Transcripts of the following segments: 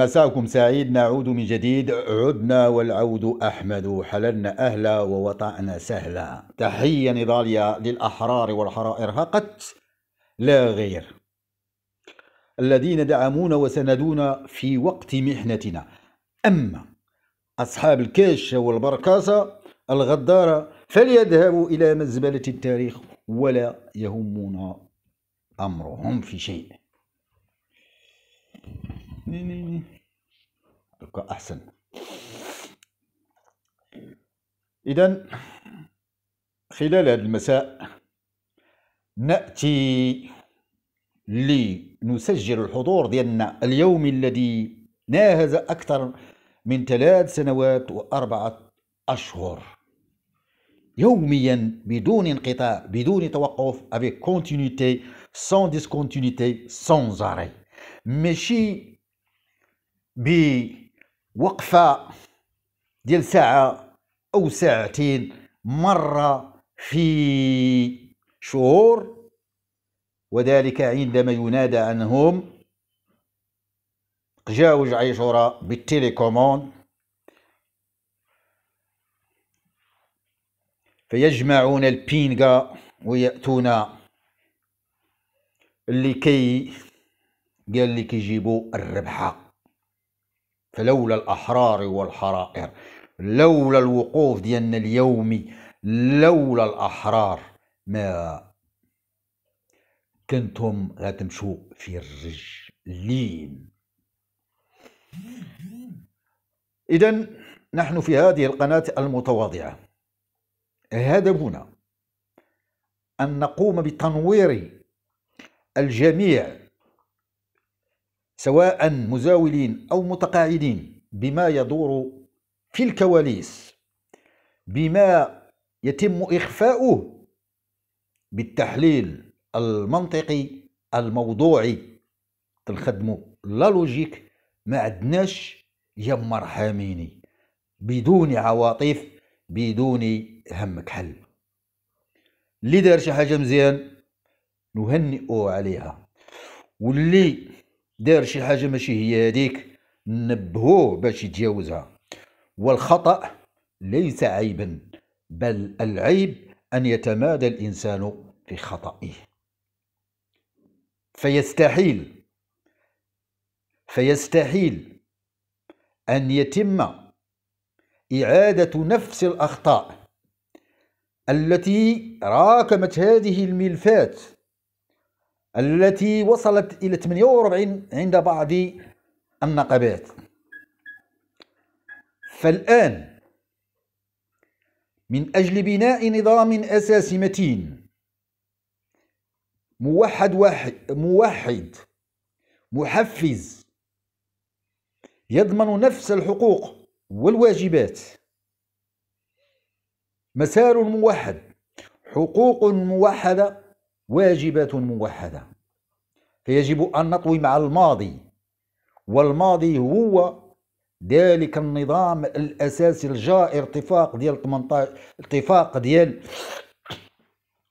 مساكم سعيد نعود من جديد عدنا والعود أحمد حللنا أهلا ووطأنا سهلا تحية نضالية للأحرار والحرائر فقط لا غير الذين دعمونا وسندونا في وقت محنتنا أما أصحاب الكاشة والبركاسة الغدارة فليذهبوا إلى مزبلة التاريخ ولا يهمنا أمرهم في شيء تبقى أحسن إذا خلال هذا المساء نأتي لنسجل الحضور ديالنا اليومي الذي ناهز أكثر من ثلاث سنوات وأربعة أشهر يوميا بدون انقطاع بدون توقف avec continuité sans discontinuité sans arrêt ماشي بوقفة ديال ساعة أو ساعتين مرة في شهور وذلك عندما ينادى عنهم جاوج عيشورة بالتليكوموند فيجمعون البينغا ويأتون اللي كي قال لي كيجيبوا الربحه فلولا الأحرار والحرائر لولا الوقوف ديالنا اليومي لولا الأحرار ما كنتم غتمشوا في الرجلين إذا نحن في هذه القناة المتواضعة هدفنا أن نقوم بتنوير الجميع سواء مزاولين أو متقاعدين بما يدور في الكواليس بما يتم إخفاؤه بالتحليل المنطقي الموضوعي تنخدموا لا لوجيك ما عندناش يما رحاميني بدون عواطف بدون هم كحل اللي دار شي حاجه مزيان نهنئه عليها واللي دار شي حاجه ماشي هي هذيك نبهوه باش يتجاوزها والخطا ليس عيبا بل العيب ان يتمادى الانسان في خطئه فيستحيل فيستحيل ان يتم اعاده نفس الاخطاء التي راكمت هذه الملفات التي وصلت إلى 48 عند بعض النقابات فالآن من أجل بناء نظام أساسي متين موحد واحد موحد محفز يضمن نفس الحقوق والواجبات مسار موحد حقوق موحده واجبات موحدة فيجب أن نطوي مع الماضي والماضي هو ذلك النظام الأساسي الجائر ارتفاق ديال 18 ارتفاق ديال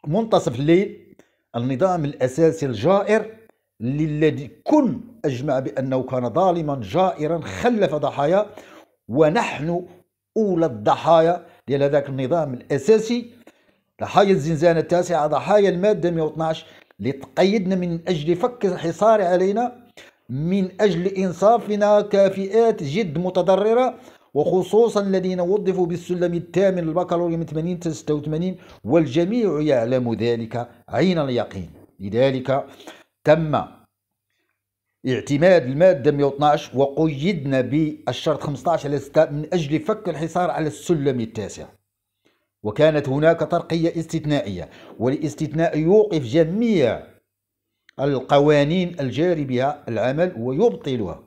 منتصف الليل النظام الأساسي الجائر للذي كن أجمع بأنه كان ظالما جائرا خلف ضحايا ونحن أولى الضحايا ديال هذاك النظام الأساسي ضحايا الزنزانة التاسعة ضحايا المادة 112 اللي تقيدنا من أجل فك الحصار علينا من أجل إنصافنا كفئات جد متضررة وخصوصا الذين وظفوا بالسلم الثامن البكالوريا من 80 86 والجميع يعلم ذلك عين اليقين لذلك تم اعتماد المادة 112 وقيدنا بالشرط 15 على 6 من أجل فك الحصار على السلم التاسع وكانت هناك ترقية استثنائية والاستثناء يوقف جميع القوانين الجاري بها العمل ويبطلها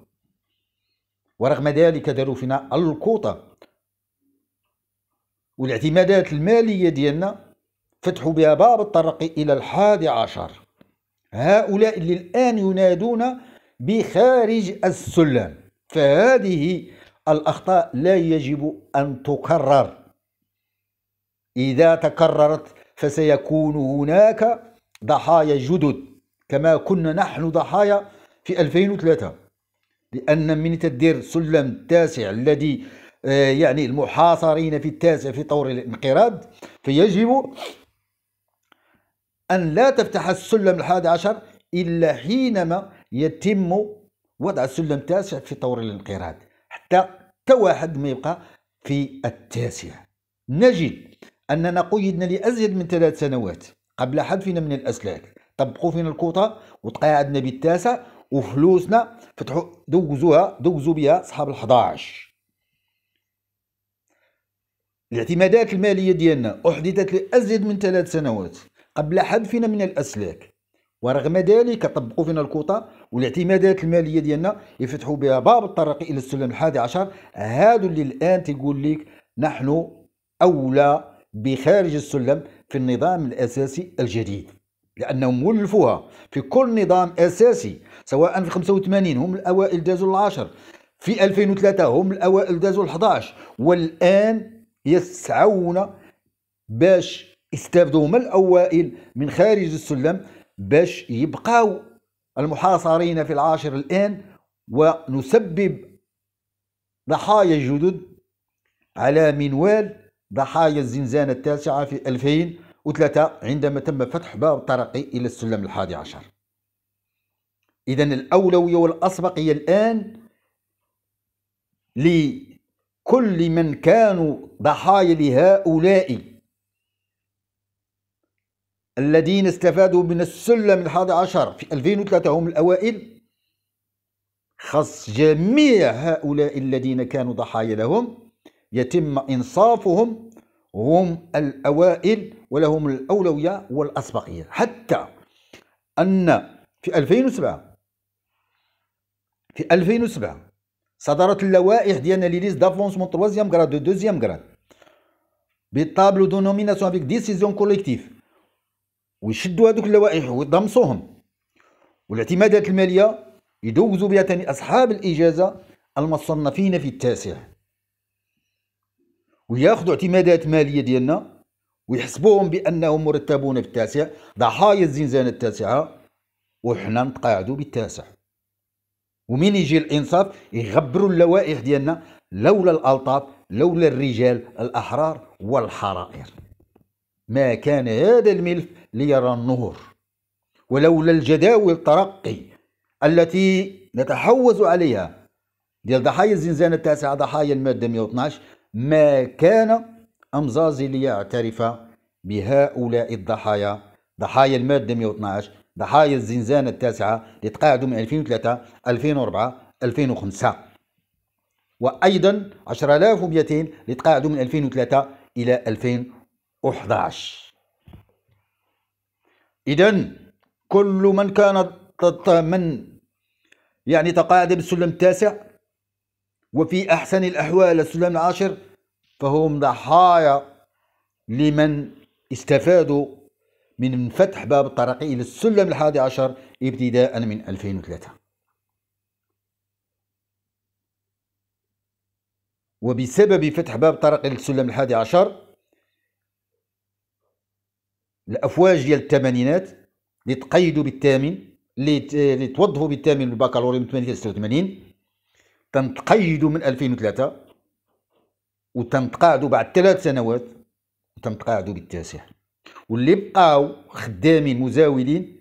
ورغم ذلك داروا فينا الكوطة والاعتمادات المالية ديالنا فتحوا بها باب الترقي إلى الحادي عشر هؤلاء اللي الآن ينادون بخارج السلم فهذه الأخطاء لا يجب أن تكرر إذا تكررت فسيكون هناك ضحايا جدد كما كنا نحن ضحايا في 2003 لأن من تدير سلم التاسع الذي آه، يعني المحاصرين في التاسع في طور الانقراض فيجب أن لا تفتح السلم الحادي عشر إلا حينما يتم وضع السلم التاسع في طور الانقراض حتى حتى واحد ما يبقى في التاسع نجد أننا قيدنا لأزيد من ثلاث سنوات قبل حذفنا من الأسلاك طبقوا فينا الكوطة وتقاعدنا بالتاسع وفلوسنا فتحوا دوزوها دوزوا بها أصحاب ال 11 الاعتمادات المالية ديالنا أحدثت لأزيد من ثلاث سنوات قبل حذفنا من الأسلاك ورغم ذلك طبقوا فينا الكوطة والاعتمادات المالية ديالنا يفتحوا بها باب الطرق إلى السلم الحادي عشر هادو اللي الآن تقول لك نحن أولى بخارج السلم في النظام الأساسي الجديد لأنهم ولفوها في كل نظام أساسي سواء في 85 هم الأوائل دازوا العشر في 2003 هم الأوائل دازوا 11 والآن يسعون باش يستافدوا من الأوائل من خارج السلم باش يبقاو المحاصرين في العاشر الآن ونسبب ضحايا جدد على منوال ضحايا الزنزانة التاسعة في 2003 عندما تم فتح باب ترقي إلى السلم الحادي عشر إذا الأولوية والأسبقية الآن لكل من كانوا ضحايا لهؤلاء الذين استفادوا من السلم الحادي عشر في 2003 هم الأوائل خص جميع هؤلاء الذين كانوا ضحايا لهم يتم إنصافهم هم الأوائل ولهم الأولوية والأسبقية حتى أن في 2007 في 2007 صدرت اللوائح ديالنا لي ليست دافونسمون تروازيام كراد دو دوزيام كراد بالطابلو دو نوميناسيون افيك ديسيزيون كوليكتيف ويشدوا هذوك اللوائح ويضمصوهم والاعتمادات الماليه يدوزوا بها تاني اصحاب الاجازه المصنفين في التاسع وياخذوا اعتمادات ماليه ديالنا ويحسبوهم بانهم مرتبون في التاسع ضحايا الزنزانه التاسعه وحنا نتقاعدوا بالتاسع ومين يجي الانصاف يغبروا اللوائح ديالنا لولا الالطاف لولا الرجال الاحرار والحرائر ما كان هذا الملف ليرى النور ولولا الجداول الترقي التي نتحوز عليها ديال ضحايا الزنزانه التاسعه ضحايا الماده 112 ما كان أمزازي ليعترف بهؤلاء الضحايا ضحايا المادة 112 ضحايا الزنزانة التاسعة اللي تقاعدوا من 2003 2004 2005 وأيضا 10200 اللي تقاعدوا من 2003 إلى 2011 إذا كل من كان من يعني تقاعد بالسلم التاسع وفي أحسن الأحوال السلم العاشر فهم ضحايا لمن استفادوا من فتح باب الطرق إلى السلم الحادي عشر ابتداء من 2003 وبسبب فتح باب الطريق إلى السلم الحادي عشر الأفواج ديال الثمانينات اللي تقيدوا بالثامن اللي توظفوا بالثامن البكالوريوم من 86 تنتقيدوا من 2003 وتنتقادوا بعد ثلاث سنوات وتنتقادوا بالتاسع واللي بقاو خدامين مزاولين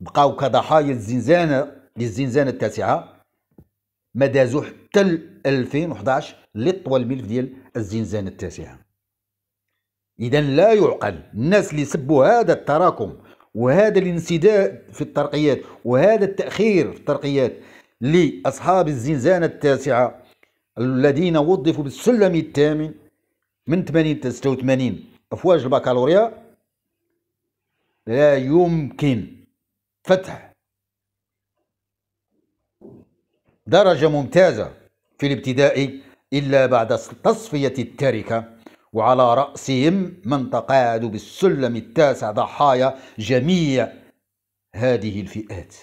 بقاو كضحايا الزنزانه للزنزانه التاسعه ما دازو حتى 2011 اللي طوى الملف ديال الزنزانه التاسعه اذا لا يعقل الناس اللي سبوا هذا التراكم وهذا الانسداد في الترقيات وهذا التاخير في الترقيات لأصحاب الزنزانة التاسعة الذين وظفوا بالسلم الثامن من 80 إلى 86 أفواج البكالوريا لا يمكن فتح درجة ممتازة في الابتدائي إلا بعد تصفية التركة وعلى رأسهم من تقاعدوا بالسلم التاسع ضحايا جميع هذه الفئات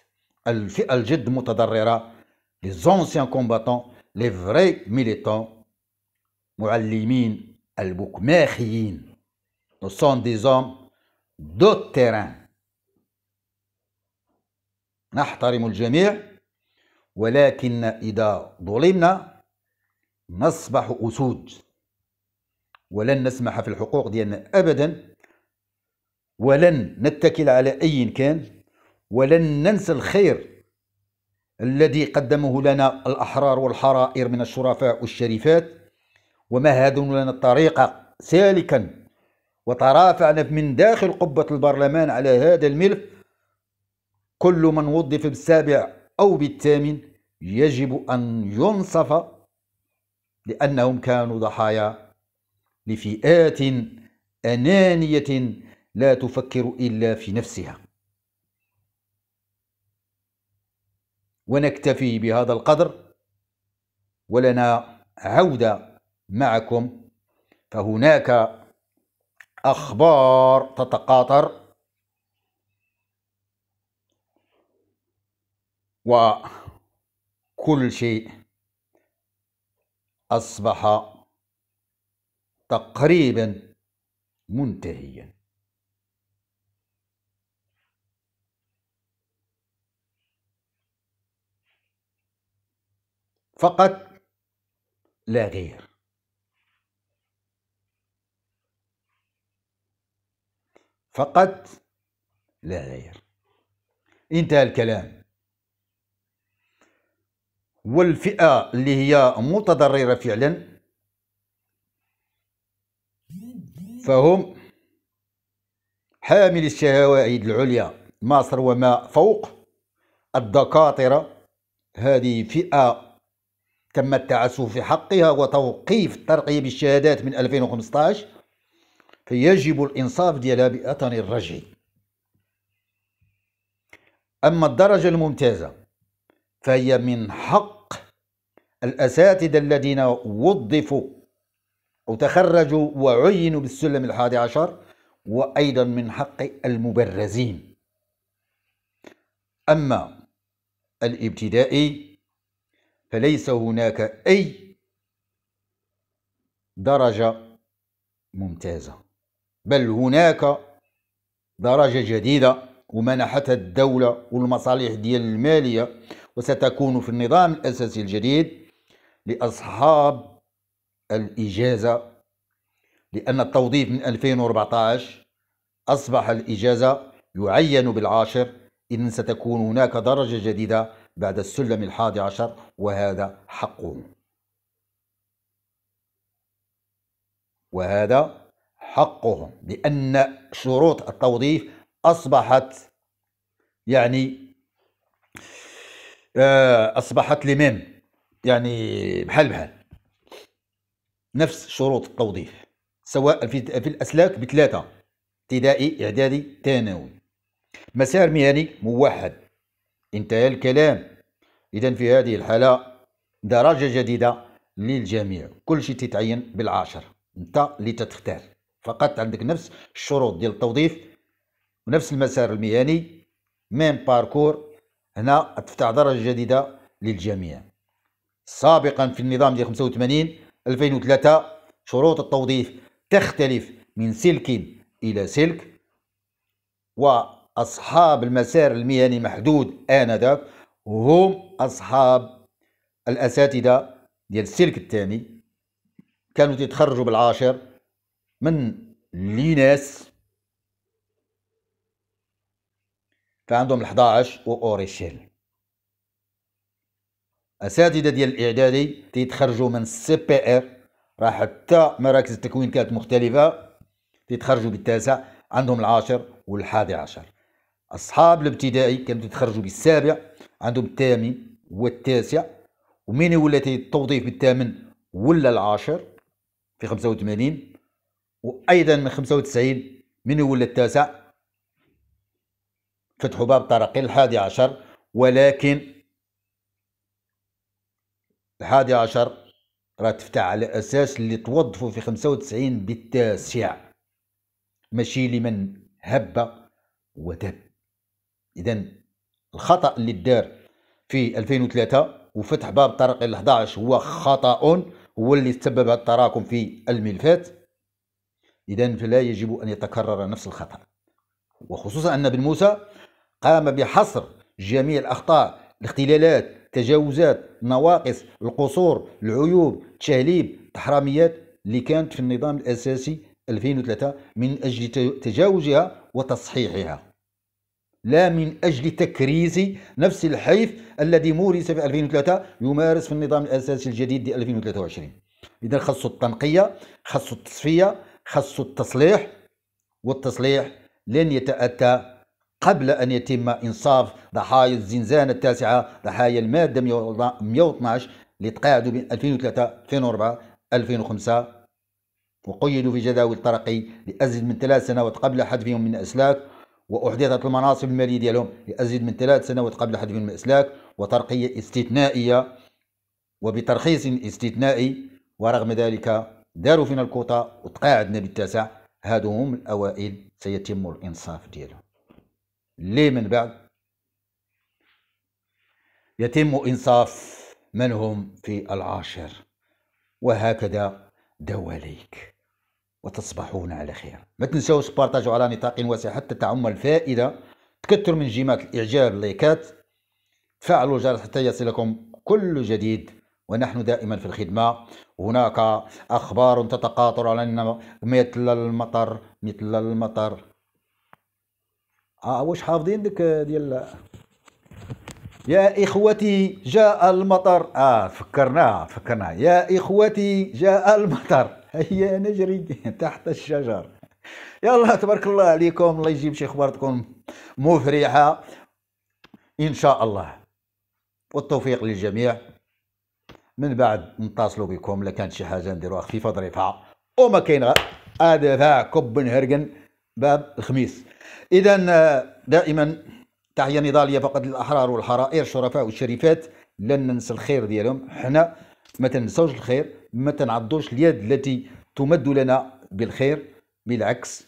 الفئة الجد متضررة لي زونسيان كومباتون لي فري ميليتون معلمين البوكماخيين نو سون دي زوم دو تيران نحترم الجميع ولكن إذا ظلمنا نصبح أسود ولن نسمح في الحقوق ديالنا أبدا ولن نتكل على أي كان ولن ننسى الخير الذي قدمه لنا الأحرار والحرائر من الشرفاء والشريفات ومهدوا لنا الطريق سالكا وترافعنا من داخل قبة البرلمان على هذا الملف كل من وظف بالسابع أو بالثامن يجب أن ينصف لأنهم كانوا ضحايا لفئات أنانية لا تفكر إلا في نفسها ونكتفي بهذا القدر ولنا عودة معكم فهناك أخبار تتقاطر وكل شيء أصبح تقريبا منتهيا فقط لا غير فقط لا غير انتهى الكلام والفئة اللي هي متضررة فعلا فهم حامل الشهوائد العليا مصر وما فوق الدكاترة هذه فئة تم التعسف في حقها وتوقيف الترقية بالشهادات من 2015 فيجب الإنصاف ديالها بأطن الرجعي أما الدرجة الممتازة فهي من حق الأساتذة الذين وظفوا أو تخرجوا وعينوا بالسلم الحادي عشر وأيضا من حق المبرزين أما الابتدائي فليس هناك أي درجة ممتازة بل هناك درجة جديدة ومنحتها الدولة والمصالح ديال المالية وستكون في النظام الأساسي الجديد لأصحاب الإجازة لأن التوظيف من 2014 أصبح الإجازة يعين بالعاشر إذن ستكون هناك درجة جديدة بعد السلم الحادي عشر وهذا حقهم وهذا حقهم لأن شروط التوظيف أصبحت يعني آه، أصبحت لمن يعني بحال بحال نفس شروط التوظيف سواء في, في الأسلاك بثلاثة ابتدائي إعدادي ثانوي مسار مهني موحد انتهى الكلام إذا في هذه الحالة درجة جديدة للجميع كل شيء تتعين بالعاشر أنت اللي تتختار فقط عندك نفس الشروط ديال التوظيف ونفس المسار المهني ميم باركور هنا تفتح درجة جديدة للجميع سابقا في النظام ديال 85 2003 شروط التوظيف تختلف من سلك إلى سلك و أصحاب المسار المهني محدود آنذاك وهم أصحاب الأساتذة ديال السلك الثاني كانوا تتخرجوا بالعاشر من ليناس فعندهم ال11 وأوريشيل أساتذة ديال الإعدادي تيتخرجوا من السي بي ار راه حتى مراكز التكوين كانت مختلفة تيتخرجوا بالتاسع عندهم العاشر والحادي عشر أصحاب الابتدائي كانوا يتخرجوا بالسابع عندهم الثامن والتاسع ومين ولات التوظيف بالثامن ولا العاشر في 85 وأيضا من 95 من ولا التاسع فتحوا باب الترقي الحادي عشر ولكن الحادي عشر راه تفتح على اساس اللي توظفوا في 95 بالتاسع ماشي لمن هب ودب اذا الخطا اللي دار في 2003 وفتح باب طريق ال 11 هو خطا هو اللي تسبب التراكم في الملفات اذا فلا يجب ان يتكرر نفس الخطا وخصوصا ان بن موسى قام بحصر جميع الاخطاء الاختلالات التجاوزات النواقص القصور العيوب التهليب التحراميات اللي كانت في النظام الاساسي 2003 من اجل تجاوزها وتصحيحها لا من أجل تكريس نفس الحيف الذي مورس في 2003 يمارس في النظام الأساسي الجديد ل 2023 إذا خصو التنقية خصو التصفية خصو التصليح والتصليح لن يتأتى قبل أن يتم إنصاف ضحايا الزنزانة التاسعة ضحايا المادة 112 اللي تقاعدوا بين 2003 2004 2005 وقيدوا في جداول الطرقي لأزيد من ثلاث سنوات قبل حذفهم من أسلاك واحدثت المناصب الماليه ديالهم لازيد من ثلاث سنوات قبل حذف المسلاك وترقيه استثنائيه وبترخيص استثنائي ورغم ذلك داروا فينا الكوطه وتقاعدنا بالتاسع هادو هم الاوائل سيتم الانصاف ديالهم ليه من بعد يتم انصاف من هم في العاشر وهكذا دواليك وتصبحون على خير ما تنساوش بارتاجوا على نطاق واسع حتى تعم الفائدة تكثر من جيمات الإعجاب لايكات تفعلوا الجرس حتى يصلكم كل جديد ونحن دائما في الخدمة هناك أخبار تتقاطر علينا مثل المطر مثل المطر آه واش حافظين ديك ديال يا إخوتي جاء المطر آه فكرناها فكرناها يا إخوتي جاء المطر هيا نجري تحت الشجر يلا تبارك الله عليكم الله يجيب شي تكون مفرحه ان شاء الله والتوفيق للجميع من بعد نتصلوا بكم الا كانت شي حاجه نديروها خفيفه ظريفه وما كاين هذا كب هرقن باب الخميس اذا دائما تحيه نضاليه فقط للاحرار والحرائر الشرفاء والشريفات لن ننسى الخير ديالهم حنا ما تنساوش الخير ما تنعضوش اليد التي تمد لنا بالخير بالعكس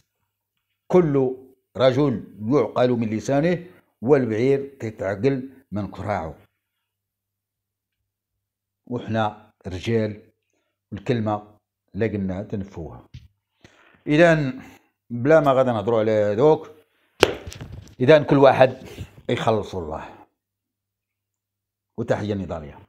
كل رجل يعقل من لسانه والبعير تتعقل من كراعه وحنا رجال الكلمة لا قلنا تنفوها إذا بلا ما غادي نهضروا على هذوك إذا كل واحد يخلص الله وتحية نضالية